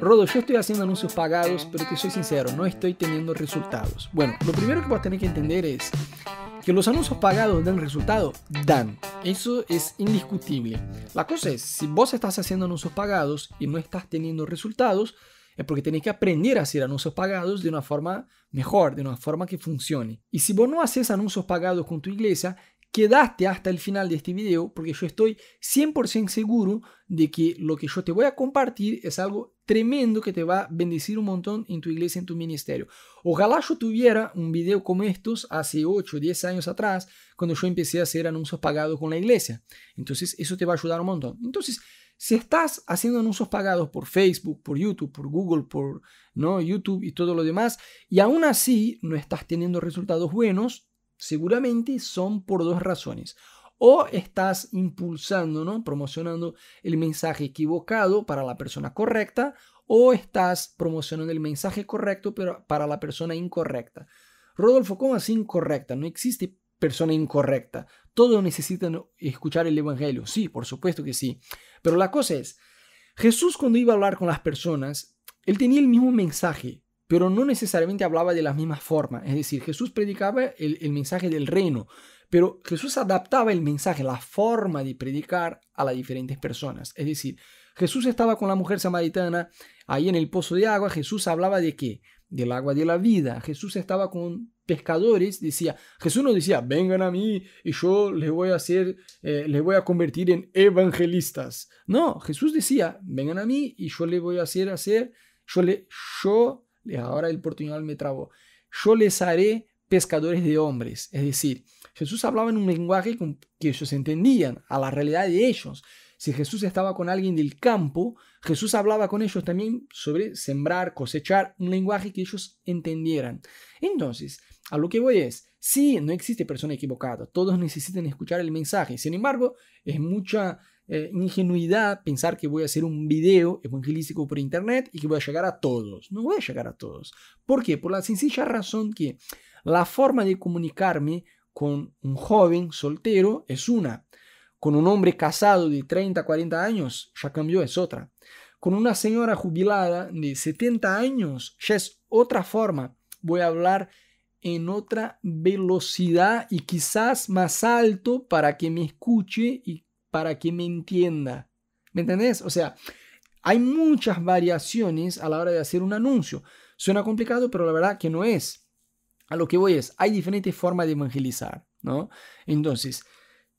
Rodo, yo estoy haciendo anuncios pagados, pero te soy sincero, no estoy teniendo resultados. Bueno, lo primero que vas a tener que entender es que los anuncios pagados dan resultado, dan. Eso es indiscutible. La cosa es, si vos estás haciendo anuncios pagados y no estás teniendo resultados, es porque tenés que aprender a hacer anuncios pagados de una forma mejor, de una forma que funcione. Y si vos no haces anuncios pagados con tu iglesia, quedaste hasta el final de este video porque yo estoy 100% seguro de que lo que yo te voy a compartir es algo tremendo que te va a bendecir un montón en tu iglesia, en tu ministerio. Ojalá yo tuviera un video como estos hace 8 o 10 años atrás, cuando yo empecé a hacer anuncios pagados con la iglesia. Entonces, eso te va a ayudar un montón. Entonces, si estás haciendo anuncios pagados por Facebook, por YouTube, por Google, por ¿no? YouTube y todo lo demás, y aún así no estás teniendo resultados buenos, seguramente son por dos razones o estás impulsando, ¿no? promocionando el mensaje equivocado para la persona correcta o estás promocionando el mensaje correcto pero para la persona incorrecta. Rodolfo, ¿cómo así incorrecta? No existe persona incorrecta. Todos necesitan escuchar el Evangelio. Sí, por supuesto que sí. Pero la cosa es, Jesús cuando iba a hablar con las personas, él tenía el mismo mensaje, pero no necesariamente hablaba de la misma forma. Es decir, Jesús predicaba el, el mensaje del reino, pero Jesús adaptaba el mensaje, la forma de predicar a las diferentes personas. Es decir, Jesús estaba con la mujer samaritana ahí en el pozo de agua. Jesús hablaba de qué? Del agua de la vida. Jesús estaba con pescadores. Decía, Jesús no decía, vengan a mí y yo les voy a hacer, eh, les voy a convertir en evangelistas. No, Jesús decía, vengan a mí y yo les voy a hacer, hacer, yo le, yo, ahora el portuñol me trabó, yo les haré pescadores de hombres. Es decir, Jesús hablaba en un lenguaje que ellos entendían, a la realidad de ellos. Si Jesús estaba con alguien del campo, Jesús hablaba con ellos también sobre sembrar, cosechar, un lenguaje que ellos entendieran. Entonces, a lo que voy es, sí, no existe persona equivocada, todos necesitan escuchar el mensaje. Sin embargo, es mucha eh, ingenuidad pensar que voy a hacer un video evangelístico por internet y que voy a llegar a todos. No voy a llegar a todos. ¿Por qué? Por la sencilla razón que la forma de comunicarme con un joven soltero es una. Con un hombre casado de 30, 40 años, ya cambió, es otra. Con una señora jubilada de 70 años, ya es otra forma. Voy a hablar en otra velocidad y quizás más alto para que me escuche y para que me entienda. ¿Me entendés? O sea, hay muchas variaciones a la hora de hacer un anuncio. Suena complicado, pero la verdad que no es a lo que voy es, hay diferentes formas de evangelizar, ¿no? Entonces,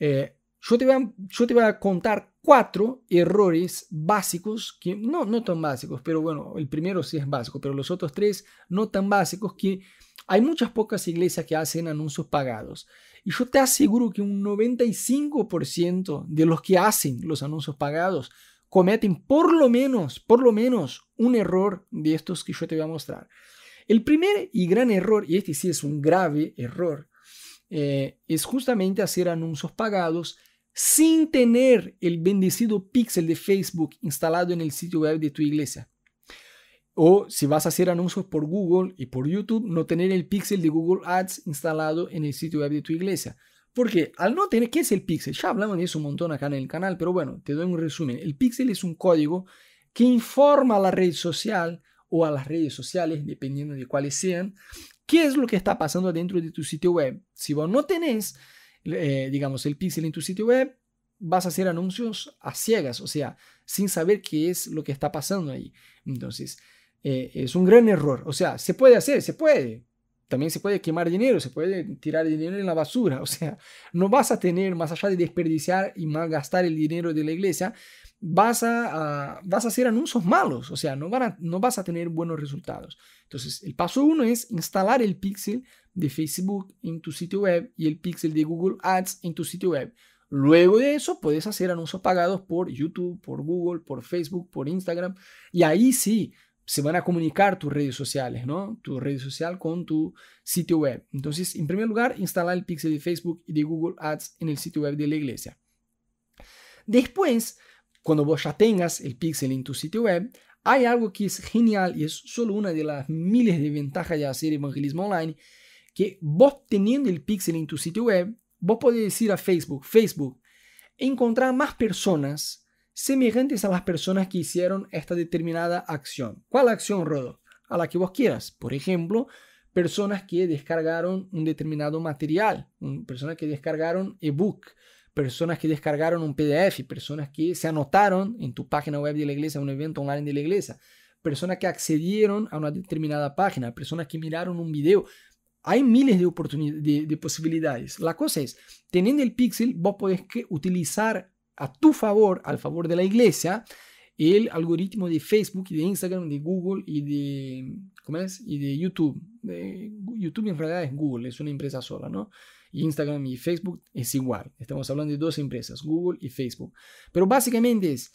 eh, yo, te voy a, yo te voy a contar cuatro errores básicos, que no, no tan básicos, pero bueno, el primero sí es básico, pero los otros tres no tan básicos, que hay muchas pocas iglesias que hacen anuncios pagados. Y yo te aseguro que un 95% de los que hacen los anuncios pagados cometen por lo menos, por lo menos un error de estos que yo te voy a mostrar. El primer y gran error, y este sí es un grave error, eh, es justamente hacer anuncios pagados sin tener el bendecido pixel de Facebook instalado en el sitio web de tu iglesia. O si vas a hacer anuncios por Google y por YouTube, no tener el pixel de Google Ads instalado en el sitio web de tu iglesia. Porque al no tener, ¿qué es el pixel? Ya hablamos de eso un montón acá en el canal, pero bueno, te doy un resumen. El pixel es un código que informa a la red social o a las redes sociales, dependiendo de cuáles sean, qué es lo que está pasando dentro de tu sitio web. Si vos no tenés, eh, digamos, el píxel en tu sitio web, vas a hacer anuncios a ciegas, o sea, sin saber qué es lo que está pasando ahí. Entonces, eh, es un gran error. O sea, se puede hacer, se puede. También se puede quemar dinero, se puede tirar dinero en la basura. O sea, no vas a tener, más allá de desperdiciar y malgastar el dinero de la iglesia, vas a, vas a hacer anuncios malos, o sea, no, van no vas a tener buenos resultados. Entonces, el paso uno es instalar el pixel de Facebook en tu sitio web y el pixel de Google Ads en tu sitio web. Luego de eso, puedes hacer anuncios pagados por YouTube, por Google, por Facebook, por Instagram. Y ahí sí se van a comunicar tus redes sociales, ¿no? Tu red social con tu sitio web. Entonces, en primer lugar, instalar el pixel de Facebook y de Google Ads en el sitio web de la iglesia. Después, cuando vos ya tengas el pixel en tu sitio web, hay algo que es genial y es solo una de las miles de ventajas de hacer evangelismo online, que vos teniendo el pixel en tu sitio web, vos podés decir a Facebook, Facebook, encontrar más personas semejantes a las personas que hicieron esta determinada acción. ¿Cuál acción, Rodo? A la que vos quieras. Por ejemplo, personas que descargaron un determinado material, personas que descargaron e-book, personas que descargaron un PDF, personas que se anotaron en tu página web de la iglesia, un evento online de la iglesia, personas que accedieron a una determinada página, personas que miraron un video. Hay miles de, oportunidades, posibilidades. La cosa es, teniendo el pixel, vos podés que utilizar a tu favor, al favor de la iglesia, el algoritmo de Facebook y de Instagram, de Google y de, ¿cómo es? Y de YouTube. De, YouTube en realidad es Google, es una empresa sola, ¿no? Instagram y Facebook es igual. Estamos hablando de dos empresas, Google y Facebook. Pero básicamente es,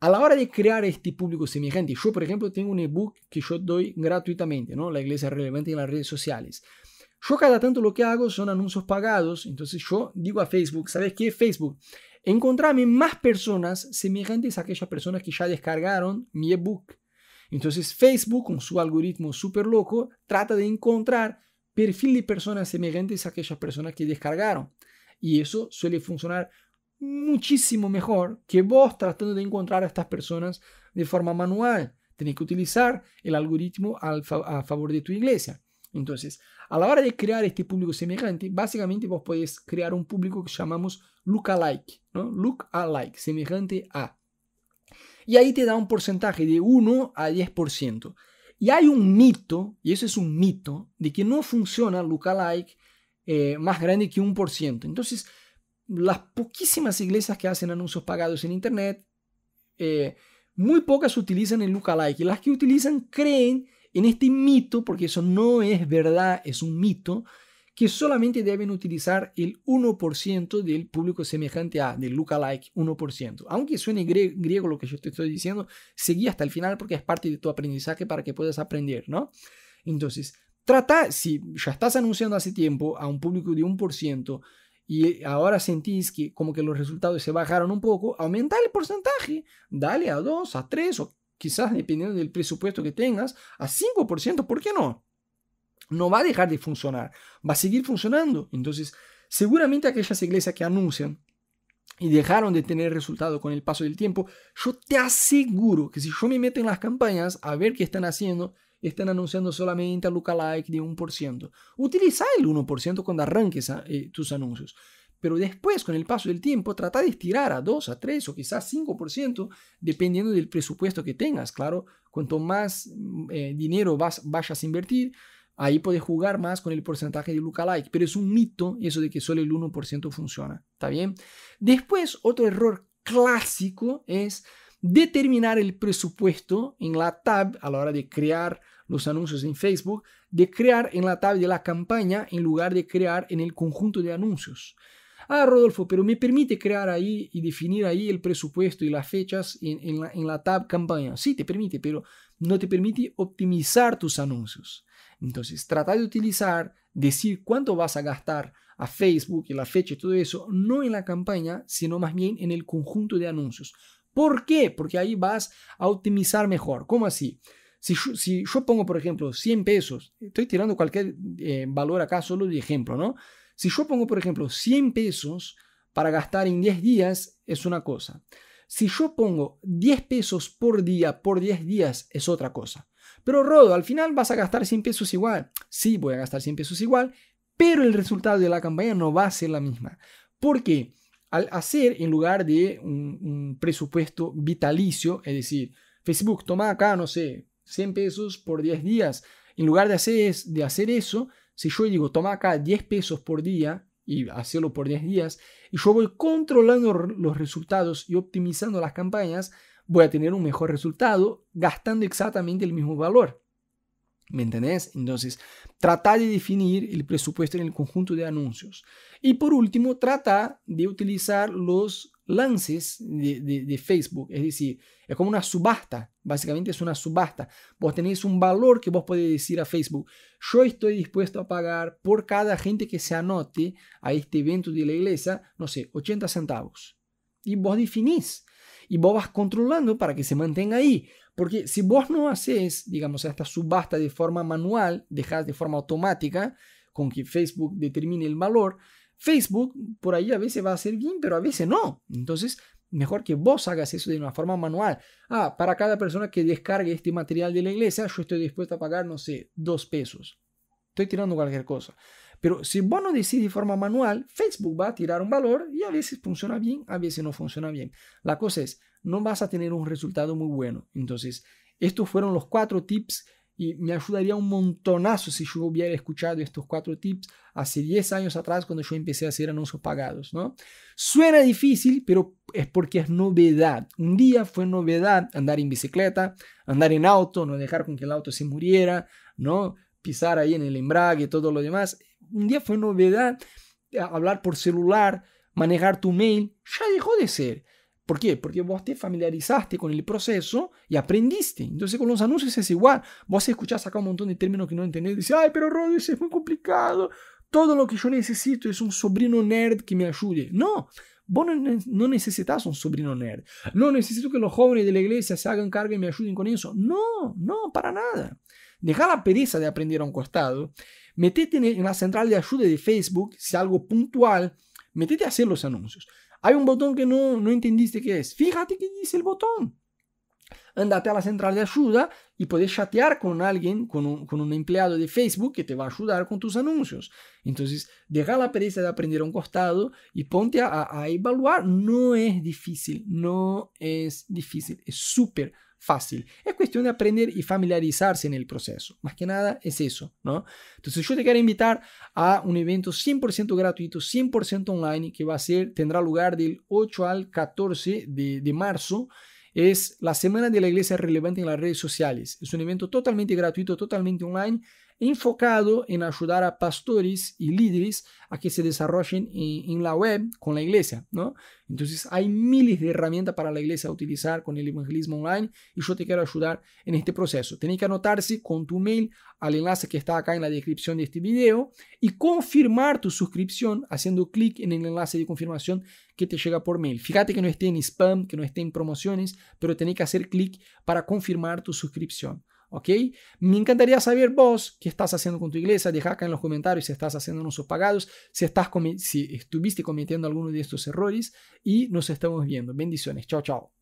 a la hora de crear este público semejante, yo por ejemplo tengo un ebook que yo doy gratuitamente, ¿no? La iglesia relevante en las redes sociales. Yo cada tanto lo que hago son anuncios pagados, entonces yo digo a Facebook, ¿sabes qué? Facebook, encontrame más personas semejantes a aquellas personas que ya descargaron mi ebook. Entonces Facebook, con su algoritmo súper loco, trata de encontrar perfil de personas semejantes a aquellas personas que descargaron. Y eso suele funcionar muchísimo mejor que vos tratando de encontrar a estas personas de forma manual. Tenés que utilizar el algoritmo a favor de tu iglesia. Entonces, a la hora de crear este público semejante, básicamente vos podés crear un público que llamamos lookalike, ¿no? Lookalike, semejante a. Y ahí te da un porcentaje de 1 a 10%. Y hay un mito, y eso es un mito, de que no funciona lookalike eh, más grande que un por ciento. Entonces, las poquísimas iglesias que hacen anuncios pagados en Internet, eh, muy pocas utilizan el lookalike. Y las que utilizan creen en este mito, porque eso no es verdad, es un mito, que solamente deben utilizar el 1% del público semejante a, del lookalike 1%. Aunque suene griego lo que yo te estoy diciendo, seguí hasta el final porque es parte de tu aprendizaje para que puedas aprender, ¿no? Entonces, trata, si ya estás anunciando hace tiempo a un público de 1%, y ahora sentís que como que los resultados se bajaron un poco, aumenta el porcentaje, dale a 2, a 3 o quizás dependiendo del presupuesto que tengas, a 5%, ¿por qué no? no va a dejar de funcionar, va a seguir funcionando. Entonces, seguramente aquellas iglesias que anuncian y dejaron de tener resultado con el paso del tiempo, yo te aseguro que si yo me meto en las campañas a ver qué están haciendo, están anunciando solamente a lookalike de 1%. Utiliza el 1% cuando arranques ah, eh, tus anuncios. Pero después, con el paso del tiempo, trata de estirar a 2, a 3 o quizás 5%, dependiendo del presupuesto que tengas. Claro, cuanto más mm, eh, dinero vas, vayas a invertir, Ahí puedes jugar más con el porcentaje de lookalike, pero es un mito eso de que solo el 1% funciona, ¿está bien? Después, otro error clásico es determinar el presupuesto en la tab a la hora de crear los anuncios en Facebook, de crear en la tab de la campaña en lugar de crear en el conjunto de anuncios. Ah, Rodolfo, pero me permite crear ahí y definir ahí el presupuesto y las fechas en, la, en la tab campaña. Sí, te permite, pero no te permite optimizar tus anuncios. Entonces, trata de utilizar, decir cuánto vas a gastar a Facebook y la fecha y todo eso, no en la campaña, sino más bien en el conjunto de anuncios. ¿Por qué? Porque ahí vas a optimizar mejor. ¿Cómo así? Si yo, pongo, por ejemplo, 100 pesos, estoy tirando cualquier eh, valor acá solo de ejemplo, ¿no? Si yo pongo, por ejemplo, 100 pesos para gastar en 10 días, es una cosa. Si yo pongo 10 pesos por día por 10 días, es otra cosa. Pero Rodo, al final vas a gastar 100 pesos igual. Sí, voy a gastar 100 pesos igual, pero el resultado de la campaña no va a ser la misma. Porque al hacer en lugar de un, presupuesto vitalicio, es decir, Facebook, toma acá, no sé, 100 pesos por 10 días. En lugar de hacer, de hacer eso, si yo digo, toma acá 10 pesos por día y hacerlo por 10 días, y yo voy controlando los resultados y optimizando las campañas, voy a tener un mejor resultado gastando exactamente el mismo valor. ¿Me entendés? Entonces, trata de definir el presupuesto en el conjunto de anuncios. Y por último, trata de utilizar los lances de, Facebook. Es decir, es como una subasta. Básicamente es una subasta. Vos tenéis un valor que vos podéis decir a Facebook. Yo estoy dispuesto a pagar por cada gente que se anote a este evento de la iglesia, no sé, 80 centavos. Y vos definís y vos vas controlando para que se mantenga ahí. Porque si vos no haces, digamos, esta subasta de forma manual, dejas de forma automática, con que Facebook determine el valor, Facebook por ahí a veces va a ser bien, pero a veces no. Entonces, mejor que vos hagas eso de una forma manual. Ah, para cada persona que descargue este material de la iglesia, yo estoy dispuesto a pagar, no sé, dos pesos. Estoy tirando cualquier cosa. Pero si vos no decís de forma manual, Facebook va a tirar un valor y a veces funciona bien, a veces no funciona bien. La cosa es, no vas a tener un resultado muy bueno. Entonces, estos fueron los cuatro tips y me ayudaría un montonazo si yo hubiera escuchado estos cuatro tips hace 10 años atrás cuando yo empecé a hacer anuncios pagados, ¿no? Suena difícil, pero es porque es novedad. Un día fue novedad andar en bicicleta, andar en auto, no dejar con que el auto se muriera, ¿no? Pisar ahí en el embrague, y todo lo demás un día fue novedad eh, hablar por celular, manejar tu mail, ya dejó de ser. ¿Por qué? Porque vos te familiarizaste con el proceso y aprendiste. Entonces con los anuncios es igual. Vos escuchás acá un montón de términos que no entendés. Dices, ay, pero Rodríguez es muy complicado. Todo lo que yo necesito es un sobrino nerd que me ayude. No, Vos no, necesitas un sobrino nerd. No necesito que los jóvenes de la iglesia se hagan cargo y me ayuden con eso. No, no, para nada. Deja la pereza de aprender a un costado. Metete en la central de ayuda de Facebook, si algo puntual, metete a hacer los anuncios. Hay un botón que no, no entendiste qué es. Fíjate qué dice el botón anda a la central de ayuda y puedes chatear con alguien, con un, empleado de Facebook que te va a ayudar con tus anuncios. Entonces, deja la pereza de aprender a un costado y ponte a, a evaluar. No es difícil, no es difícil, es súper fácil. Es cuestión de aprender y familiarizarse en el proceso. Más que nada es eso, ¿no? Entonces yo te quiero invitar a un evento 100% gratuito, 100% online, que va a ser, tendrá lugar del 8 al 14 de marzo es la semana de la iglesia relevante en las redes sociales. Es un evento totalmente gratuito, totalmente online enfocado en ayudar a pastores y líderes a que se desarrollen en, la web con la iglesia, ¿no? Entonces hay miles de herramientas para la iglesia utilizar con el evangelismo online y yo te quiero ayudar en este proceso. Tienes que anotarse con tu mail al enlace que está acá en la descripción de este video y confirmar tu suscripción haciendo clic en el enlace de confirmación que te llega por mail. Fíjate que no esté en spam, que no esté en promociones, pero tenés que hacer clic para confirmar tu suscripción. ¿Ok? Me encantaría saber vos qué estás haciendo con tu iglesia. Deja acá en los comentarios si estás haciendo unos pagados, si, estás si estuviste cometiendo alguno de estos errores y nos estamos viendo. Bendiciones. Chao, chao.